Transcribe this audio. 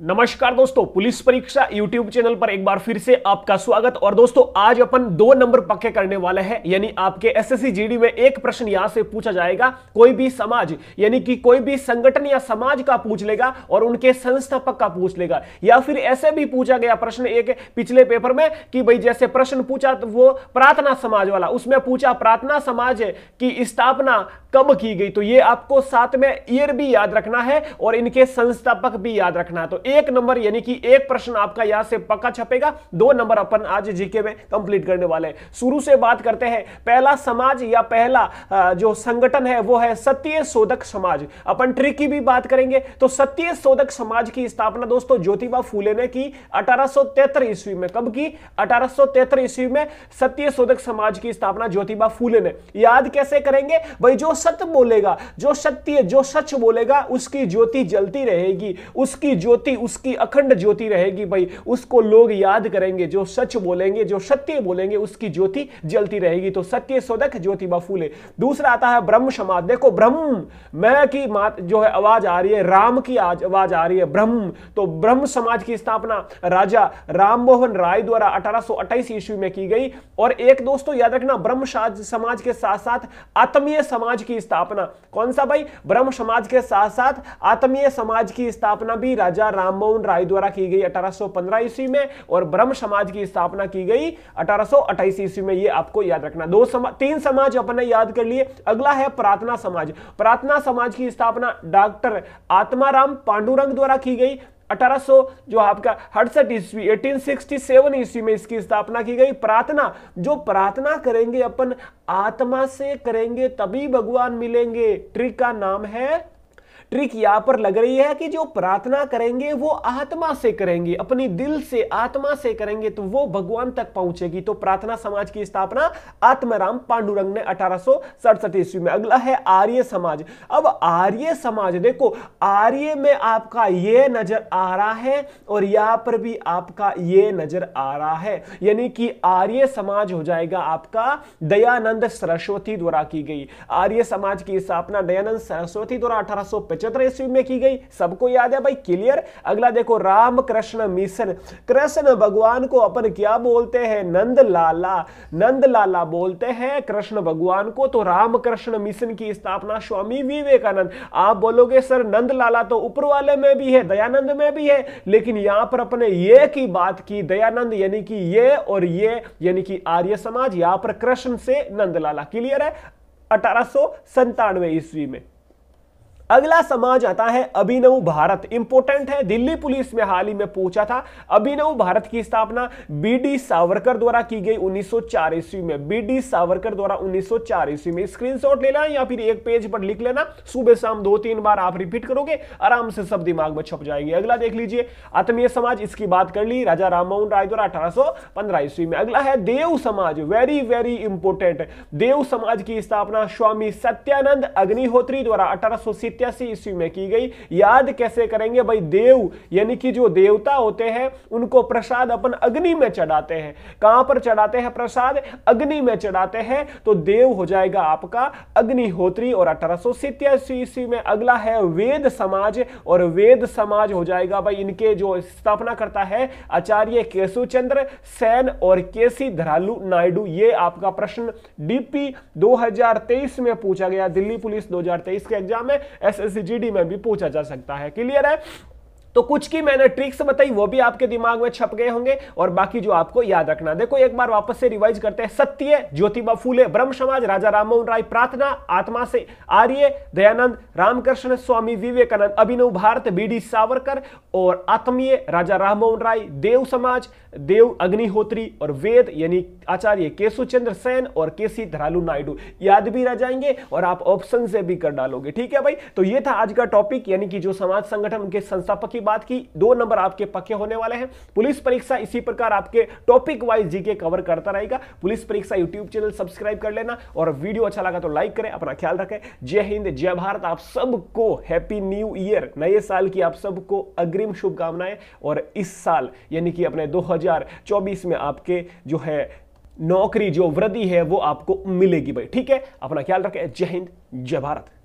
नमस्कार दोस्तों पुलिस परीक्षा यूट्यूब चैनल पर एक बार फिर से आपका स्वागत और दोस्तों आज अपन दो नंबर पक्के करने वाले हैं यानी आपके एसएससी जीडी में एक प्रश्न यहां से पूछा जाएगा कोई भी समाज यानी कि कोई भी संगठन या समाज का पूछ लेगा और उनके संस्थापक का पूछ लेगा या फिर ऐसे भी पूछा गया प्रश्न एक पिछले पेपर में कि भाई जैसे प्रश्न पूछा तो वो प्रार्थना समाज वाला उसमें पूछा प्रार्थना समाज की स्थापना कब की गई तो ये आपको साथ में ईयर भी याद रखना है और इनके संस्थापक भी याद रखना है तो एक नंबर यानी कि एक प्रश्न आपका यहां से पक्का छपेगा दो नंबर अपन आज जीके में कंप्लीट करने वाले शुरू से बात करते हैं पहला समाज या पहला जो संगठन है वो है सत्य शोधक समाज अपन ट्रिक की भी बात करेंगे तो सत्य शोधक समाज की स्थापना दोस्तों ज्योतिबा फूले ने की अठारह ईस्वी में कब की अठारह ईस्वी में सत्य शोधक समाज की स्थापना ज्योतिबा फूले ने याद कैसे करेंगे भाई जो सत्य बोलेगा जो सत्य जो सच बोलेगा उसकी ज्योति जलती रहेगी उसकी ज्योति उसकी अखंड ज्योति रहेगी भाई उसको लोग याद करेंगे जो सच बोलेंगे जो सत्य बोलेंगे उसकी ज्योति जलती रहेगी तो सत्य सोदक ज्योति बफूले दूसरा आता है ब्रह्म समाज देखो ब्रह्म मैं की मात जो है आवाज आ रही है राम की आवाज आ रही है ब्रह्म तो ब्रह्म समाज की स्थापना राजा राम मोहन राय द्वारा अठारह ईस्वी में की गई और एक दोस्तों याद रखना ब्रह्म समाज के साथ साथ आत्मीय समाज की स्थापना कौन सा भाई ब्रह्म समाज के साथ साथ आत्मीय समाज की स्थापना भी राजा राम राम मोहन राय द्वारा की गई अठारह ईस्वी में और ब्रह्म समाज की स्थापना की गई अठारह ईस्वी में ये आपको याद रखना दो समा, तीन समाज अपने याद कर लिए अगला है प्रार्थना समाज प्रार्थना समाज की स्थापना डॉक्टर आत्माराम पांडुरंग द्वारा की गई 1800 जो आपका हड़सठ ईस्वी 1867 ईस्वी में इसकी स्थापना की गई प्रार्थना जो प्रार्थना करेंगे अपन आत्मा से करेंगे तभी भगवान मिलेंगे ट्रिक का नाम है ट्रिक यहां पर लग रही है कि जो प्रार्थना करेंगे वो आत्मा से करेंगे अपनी दिल से आत्मा से करेंगे तो वो भगवान तक पहुंचेगी तो प्रार्थना समाज की स्थापना आत्मराम पांडुरंग ने अठारह ईस्वी में अगला है आर्य समाज अब आर्य समाज देखो आर्य में आपका ये नजर आ रहा है और यहां पर भी आपका ये नजर आ रहा है यानी कि आर्य समाज हो जाएगा आपका दयानंद सरस्वती द्वारा की गई आर्य समाज की स्थापना दयानंद सरस्वती द्वारा अठारह पचहत्तर ईस्वी में की गई सबको याद है भाई क्लियर अगला देखो राम कृष्ण मिशन कृष्ण भगवान को अपन क्या बोलते हैं नंद लाला नंद लाला बोलते हैं कृष्ण भगवान को तो राम कृष्ण मिशन की स्थापना स्वामी विवेकानंद आप बोलोगे सर नंद लाला तो ऊपर वाले में भी है दयानंद में भी है लेकिन यहां पर अपने ये की बात की दयानंद यानी कि ये और ये यानी कि आर्य समाज यहां पर कृष्ण से नंदलाला क्लियर है अठारह ईस्वी में अगला समाज आता है अभिनव भारत इंपोर्टेंट है दिल्ली पुलिस में हाल ही में पूछा था अभिनव भारत की स्थापना बीडी सावरकर द्वारा की गई उन्नीस सौ में बीडी सावरकर द्वारा उन्नीस सौ में स्क्रीनशॉट लेना या फिर एक पेज पर लिख लेना सुबह शाम दो तीन बार आप रिपीट करोगे आराम से सब दिमाग में छप जाएंगे अगला देख लीजिए आत्मीय समाज इसकी बात कर ली राजा राममोहन राय द्वारा अठारह ईस्वी में अगला है देव समाज वेरी वेरी इंपोर्टेंट देव समाज की स्थापना स्वामी सत्यानंद अग्निहोत्री द्वारा अठारह इक्यासी ईस्वी में की गई याद कैसे करेंगे भाई देव यानी कि जो देवता होते हैं उनको प्रसाद अपन अग्नि में चढ़ाते हैं कहां पर चढ़ाते हैं प्रसाद अग्नि में चढ़ाते हैं तो देव हो जाएगा आपका अग्निहोत्री और अठारह ईस्वी में अगला है वेद समाज और वेद समाज हो जाएगा भाई इनके जो स्थापना करता है आचार्य चंद्र सैन और केसी धरालू नायडू ये आपका प्रश्न डीपी 2023 में पूछा गया दिल्ली पुलिस 2023 के एग्जाम में एस में भी पूछा जा सकता है क्लियर है तो कुछ की मैंने ट्रिक्स बताई वो भी आपके दिमाग में छप गए होंगे और बाकी जो आपको याद रखना देखो एक बार वापस से रिवाइज करते हैं सत्य ज्योतिबा फूले ब्रह्म समाज राजा राममोहन राय प्रार्थना आत्मा से आर्य दयानंद रामकृष्ण स्वामी विवेकानंद अभिनव भारत बीडी सावरकर और आत्मीय राजा राममोहन राय देव समाज देव अग्निहोत्री और वेद यानी आचार्य केशुचंद्र सेन और केसी धरालू नायडू याद भी रह जाएंगे और आप ऑप्शन से भी कर डालोगे ठीक है भाई तो ये था आज का टॉपिक यानी कि जो समाज संगठन उनके संस्थापक की बात की दो नंबर आपके पक्के होने वाले हैं पुलिस परीक्षा इसी प्रकार आपके टॉपिक वाइज जीके कवर करता रहेगा पुलिस परीक्षा यूट्यूब चैनल सब्सक्राइब कर लेना और वीडियो अच्छा लगा तो लाइक करें अपना ख्याल रखें जय हिंद जय भारत आप सबको हैप्पी न्यू ईयर नए साल की आप सबको अग्रिम शुभकामनाएं और इस साल यानी कि अपने दो में आपके जो है नौकरी जो वृद्धि है वो आपको मिलेगी भाई ठीक है अपना ख्याल रखें जय हिंद जय भारत